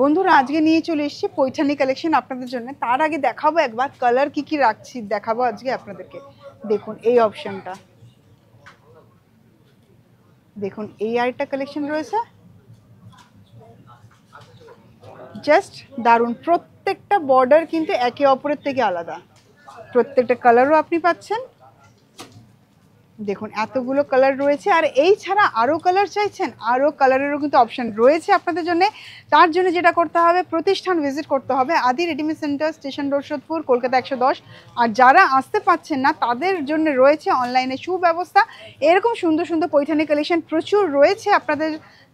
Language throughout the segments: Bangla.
বন্ধুরা আজকে নিয়ে চলে এসেছি পৈঠানি কালেকশন আপনাদের জন্য তার আগে দেখাবো একবার কালার কি কি রাখছি দেখাবো আজকে আপনাদেরকে দেখুন এই অপশনটা দেখুন এই আরেকটা কালেকশন রয়েছে জাস্ট দারুণ প্রত্যেকটা বর্ডার কিন্তু একে অপরের থেকে আলাদা প্রত্যেকটা কালারও আপনি পাচ্ছেন দেখুন এতগুলো কালার রয়েছে আর এই ছাড়া আরও কালার চাইছেন আরও কালারেরও কিন্তু অপশান রয়েছে আপনাদের জন্য তার জন্য যেটা করতে হবে প্রতিষ্ঠান ভিজিট করতে হবে Adi readymade centre station road Kolkata একশো দশ আর যারা আসতে পাচ্ছেন না তাদের জন্য রয়েছে অনলাইনে সুব্যবস্থা এরকম সুন্দর সুন্দর পৈঠানি কালেকশন প্রচুর রয়েছে আপনাদের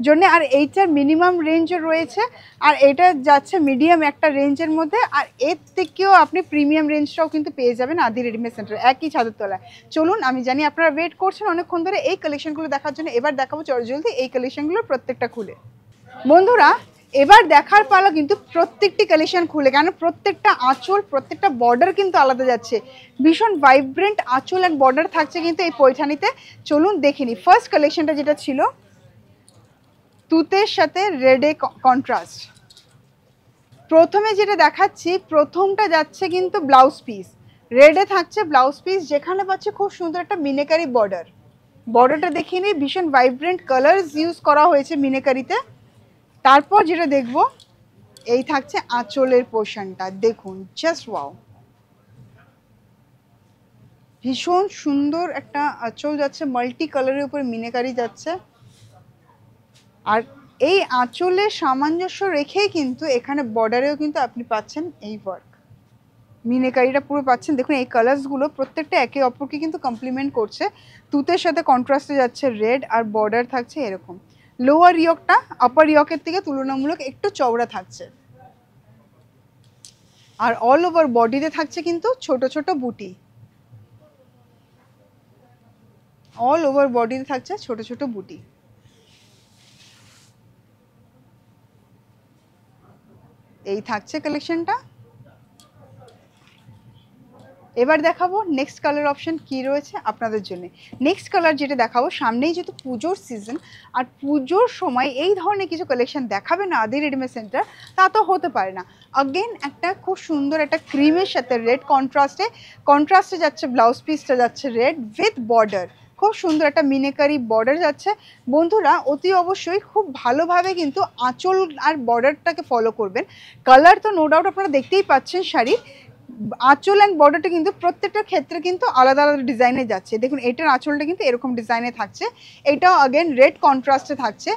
জন্য আর এইটার মিনিমাম রেঞ্জও রয়েছে আর এটা যাচ্ছে মিডিয়াম একটা রেঞ্জের মধ্যে আর এর থেকেও আপনি প্রিমিয়াম রেঞ্জটাও কিন্তু পেয়ে যাবেন আদি রেডিমেড সেন্টার একই ছাদের তলায় চলুন আমি জানি আপনারা ওয়েট করছেন অনেকক্ষণ ধরে এই কালেকশনগুলো দেখার জন্য এবার দেখাবো চটজলদি এই কালেকশনগুলোর প্রত্যেকটা খুলে বন্ধুরা এবার দেখার পালা কিন্তু প্রত্যেকটি কালেকশন খুলে কেন প্রত্যেকটা আঁচল প্রত্যেকটা বর্ডার কিন্তু আলাদা যাচ্ছে ভীষণ ভাইব্রেন্ট আঁচল অ্যান্ড বর্ডার থাকছে কিন্তু এই পৈঠানিতে চলুন দেখিনি ফার্স্ট কালেকশনটা যেটা ছিল তুতের সাথে রেডে কন্ট্রাস্ট প্রথমে যেটা দেখাচ্ছি প্রথমটা যাচ্ছে কিন্তু ব্লাউজ পিস রেডে থাকছে ব্লাউজ পিস যেখানে পাচ্ছে খুব সুন্দর একটা মিনেকারি বর্ডার বর্ডারটা দেখিয়ে নিই ভীষণ ভাইব্রেন্ট কালার্স ইউজ করা হয়েছে মিনেকারিতে তারপর যেটা দেখব এই থাকছে আঁচলের পোর্শনটা দেখুন জাস্ট ওয়াও ভীষণ সুন্দর একটা আঁচল যাচ্ছে মাল্টি কালারের উপর মিনেকারি যাচ্ছে আর এই আঁচলের সামঞ্জস্য রেখেই কিন্তু এখানে বর্ডারেও কিন্তু আপনি পাচ্ছেন এই বর্ডার মিনেকারিটা পুরো পাচ্ছেন দেখুন এই কালার্সগুলো প্রত্যেকটা একে অপরকে কিন্তু কমপ্লিমেন্ট করছে তুতের সাথে কন্ট্রাস্টে যাচ্ছে রেড আর বর্ডার থাকছে এরকম লোয়ার ইয়কটা আপার ইয়কের থেকে তুলনামূলক একটু চওড়া থাকছে আর অল ওভার বডিতে থাকছে কিন্তু ছোট ছোট বুটি অল ওভার বডিতে থাকছে ছোট ছোট বুটি এই থাকছে কালেকশনটা এবার দেখাবো নেক্সট কালার অপশন কি রয়েছে আপনাদের জন্য নেক্সট কালার যেটা দেখাবো সামনেই যেহেতু পুজোর সিজন আর পুজোর সময় এই ধরনের কিছু কালেকশন দেখাবে না আদি রেডিমেড সেন্টার তা তো হতে পারে না আগেন একটা খুব সুন্দর একটা ক্রিমের সাথে রেড কন্ট্রাস্টে কন্ট্রাস্টে যাচ্ছে ব্লাউজ পিসটা যাচ্ছে রেড উইথ বর্ডার খুব সুন্দর একটা মিনেকারি বর্ডার যাচ্ছে বন্ধুরা অতি অবশ্যই খুব ভালোভাবে কিন্তু আঁচল আর বর্ডারটাকে ফলো করবেন কালার তো নো ডাউট আপনারা দেখতেই পাচ্ছেন শাড়ি আঁচল অ্যান্ড বর্ডারটা কিন্তু প্রত্যেকটা ক্ষেত্রে কিন্তু আলাদা আলাদা ডিজাইনে যাচ্ছে দেখুন এটার আঁচলটা কিন্তু এরকম ডিজাইনে থাকছে এটাও আগেন রেড কন্ট্রাস্টে থাকছে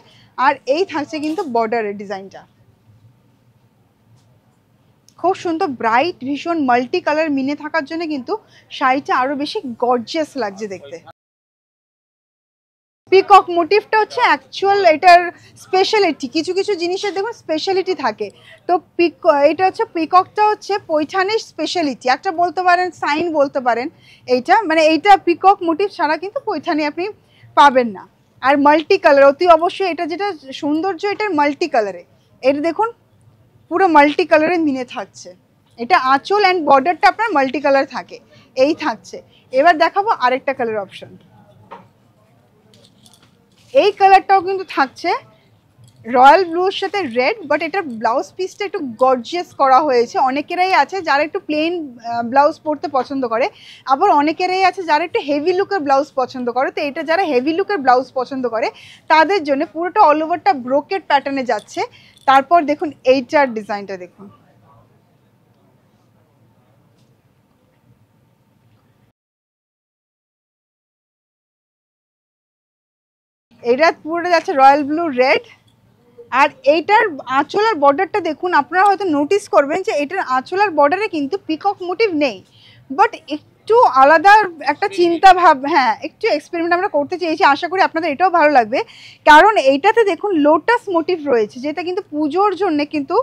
আর এই থাকছে কিন্তু বর্ডারের ডিজাইনটা খুব সুন্দর ব্রাইট ভীষণ মাল্টি কালার মিনে থাকার জন্য কিন্তু শাড়িটা আরও বেশি গর্জিয়াস লাগছে দেখতে পিকক মোটিভটা হচ্ছে অ্যাকচুয়াল এটার স্পেশালিটি কিছু কিছু জিনিসের দেখুন স্পেশালিটি থাকে তো পিক এটা হচ্ছে পিককটা হচ্ছে পৈঠানের স্পেশালিটি একটা বলতে পারেন সাইন বলতে পারেন এইটা মানে এইটা পিকক মোটিভ ছাড়া কিন্তু পৈঠানি আপনি পাবেন না আর মাল্টি কালার অতি অবশ্যই এটা যেটা সৌন্দর্য এটার মাল্টি কালারে এর দেখুন পুরো মাল্টি কালারে মিনে থাকছে এটা আঁচল অ্যান্ড বর্ডারটা আপনার মাল্টি কালার থাকে এই থাকছে এবার দেখাবো আরেকটা কালার অপশন এই কালারটাও কিন্তু থাকছে রয়্যাল ব্লুর সাথে রেড বাট এটার ব্লাউজ পিসটা একটু গর্জিয়াস করা হয়েছে অনেকেরাই আছে যারা একটু প্লেন ব্লাউজ পরতে পছন্দ করে আবার অনেকেরাই আছে যারা একটু হেভি লুকের ব্লাউজ পছন্দ করে তো এটা যারা হেভি লুকের ব্লাউজ পছন্দ করে তাদের জন্য পুরোটা অল ওভারটা ব্রোকেট প্যাটার্নে যাচ্ছে তারপর দেখুন এইটার ডিজাইনটা দেখুন এটা পুরোটা যাচ্ছে রয়্যাল ব্লু রেড আর এইটার আঁচল আর বর্ডারটা দেখুন আপনারা হয়তো নোটিস করবেন যে এটার আঁচল আর বর্ডারে কিন্তু পিকক মোটিভ নেই বাট একটু আলাদা একটা চিন্তা ভাব হ্যাঁ একটু এক্সপেরিমেন্ট আমরা করতে চেয়েছি আশা করি আপনাদের এটাও ভালো লাগবে কারণ এইটাতে দেখুন লোটাস মোটিভ রয়েছে যেটা কিন্তু পুজোর জন্যে কিন্তু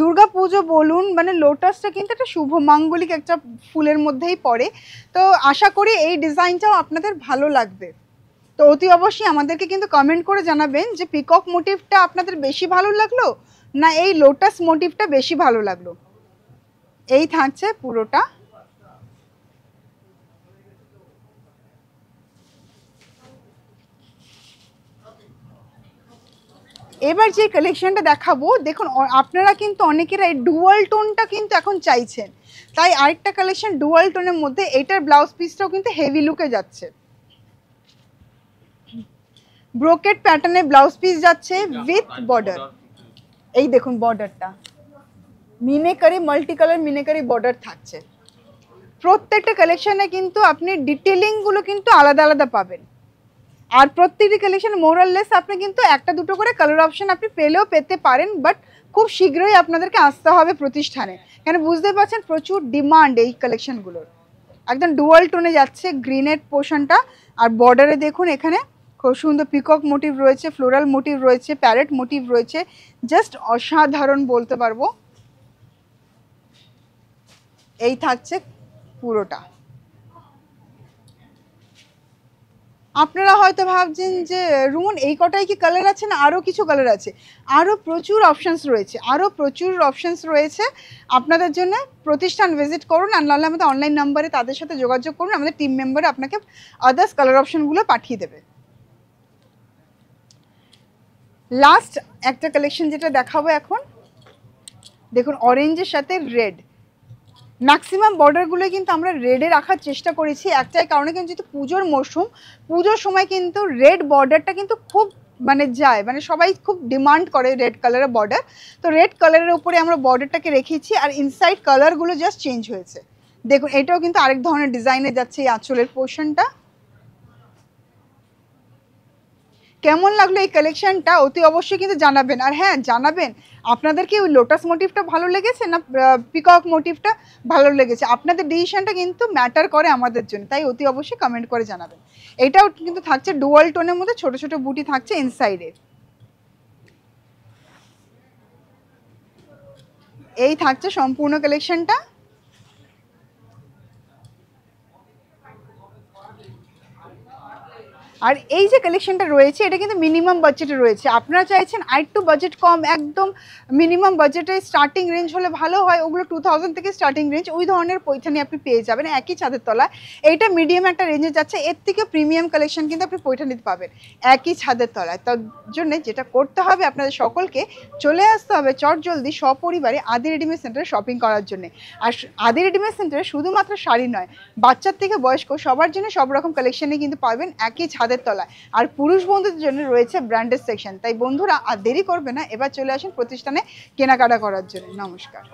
দুর্গা পুজো বলুন মানে লোটাসটা কিন্তু একটা শুভ মাঙ্গলিক একটা ফুলের মধ্যেই পড়ে তো আশা করি এই ডিজাইনটাও আপনাদের ভালো লাগবে তো অতি অবশ্যই আমাদেরকে কিন্তু কমেন্ট করে জানাবেন যে পিকক মোটিভটা আপনাদের বেশি ভালো লাগলো না এই লোটাস মোটিভটা বেশি ভালো লাগলো এই থাকছে পুরোটা এবার যে কালেকশনটা দেখাবো দেখুন আপনারা কিন্তু অনেকেরা এই ডুয়াল টোনটা কিন্তু এখন চাইছেন তাই আরেকটা কালেকশন ডুয়াল টোনের মধ্যে এটার ব্লাউজ পিসটাও কিন্তু হেভি লুকে যাচ্ছে ব্রোকেট প্যাটার্নের ব্লাউজ পিস যাচ্ছে উইথ বর্ডার এই দেখুন বর্ডারটা meenakari multi colour meenakari border থাকছে প্রত্যেকটা কালেকশানে কিন্তু আপনি ডিটেলিংগুলো কিন্তু আলাদা আলাদা পাবেন আর প্রত্যেকটি কালেকশন মোরাললেস আপনি কিন্তু একটা দুটো করে কালার অপশন আপনি পেলেও পেতে পারেন বাট খুব শীঘ্রই আপনাদেরকে আসতে হবে প্রতিষ্ঠানে কেন বুঝতে পারছেন প্রচুর ডিমান্ড এই কালেকশনগুলোর একদম ডুয়াল টোনে যাচ্ছে গ্রিনের পোর্শনটা আর বর্ডারে দেখুন এখানে খুব সুন্দর পিকক মোটিভ রয়েছে ফ্লোরাল মোটিভ রয়েছে প্যারেট মোটিভ রয়েছে জাস্ট অসাধারণ বলতে পারবো এই থাকছে পুরোটা আপনারা হয়তো ভাবছেন যে রুমন এই কটাই কি কালার আছে না আরও কিছু কালার আছে আরও প্রচুর অপশানস রয়েছে আরও প্রচুর অপশানস রয়েছে আপনাদের জন্য প্রতিষ্ঠান ভিজিট করুন আর নাহলে আমাদের অনলাইন নাম্বারে তাদের সাথে যোগাযোগ করুন আমাদের টিম মেম্বারে আপনাকে আদার্স কালার অপশানগুলো পাঠিয়ে দেবে লাস্ট একটা কালেকশন যেটা দেখাবো এখন দেখুন অরেঞ্জের সাথে রেড ম্যাক্সিমাম বর্ডারগুলো কিন্তু আমরা রেডে রাখার চেষ্টা করেছি একটাই কারণে কিন্তু যেহেতু পুজোর মরশুম পুজোর সময় কিন্তু রেড বর্ডারটা কিন্তু খুব মানে যায় মানে সবাই খুব ডিমান্ড করে রেড কালারের বর্ডার তো রেড কালারের উপরে আমরা বর্ডারটাকে রেখেছি আর ইনসাইড কালারগুলো জাস্ট চেঞ্জ হয়েছে দেখুন এটাও কিন্তু আরেক ধরনের ডিজাইনে যাচ্ছে এই আঁচলের পোর্শনটা কেমন লাগলো এই কালেকশনটা অতি অবশ্যই কিন্তু জানাবেন আর হ্যাঁ জানাবেন আপনাদের কি ওই লোটাস মোটিভটা ভালো লেগেছে না পিকক মোটিভটা ভালো লেগেছে আপনাদের ডিসিশনটা কিন্তু ম্যাটার করে আমাদের জন্য তাই অতি অবশ্যই কমেন্ট করে জানাবেন এটাও কিন্তু থাকছে ডুয়াল টোনের মধ্যে ছোট ছোট বুটি থাকছে ইনসাইডে এই থাকছে সম্পূর্ণ কালেকশনটা আর এই যে কালেকশনটা রয়েছে এটা কিন্তু মিনিমাম বাজেটে রয়েছে আপনারা চাইছেন আরেকটু বাজেট কম একদম মিনিমাম বাজেটে স্টার্টিং রেঞ্জ হলে ভালো হয় ওগুলো টু থাউজেন্ড থেকে স্টার্টিং রেঞ্জ ওই ধরনের পৈঠানি আপনি পেয়ে যাবেন একই ছাদের তলায় এইটা মিডিয়াম একটা রেঞ্জে যাচ্ছে এর থেকে প্রিমিয়াম কালেকশন কিন্তু আপনি পৈঠানিতে পাবেন একই ছাদের তলায় তার জন্যে যেটা করতে হবে আপনাদের সকলকে চলে আসতে হবে চট জলদি সপরিবারে আদি রেডিমেড সেন্টারে শপিং করার জন্য আর আদি রেডিমেড সেন্টারে শুধুমাত্র শাড়ি নয় বাচ্চার থেকে বয়স্ক সবার জন্য সব রকম কালেকশনে কিন্তু পাবেন একই ছাদ ছাদের তলায় আর পুরুষ বন্ধুদের জন্য রয়েছে ব্র্যান্ডেড সেকশন তাই বন্ধুরা আর দেরি করবে না এবার চলে আসুন প্রতিষ্ঠানে কেনাকাটা করার জন্য নমস্কার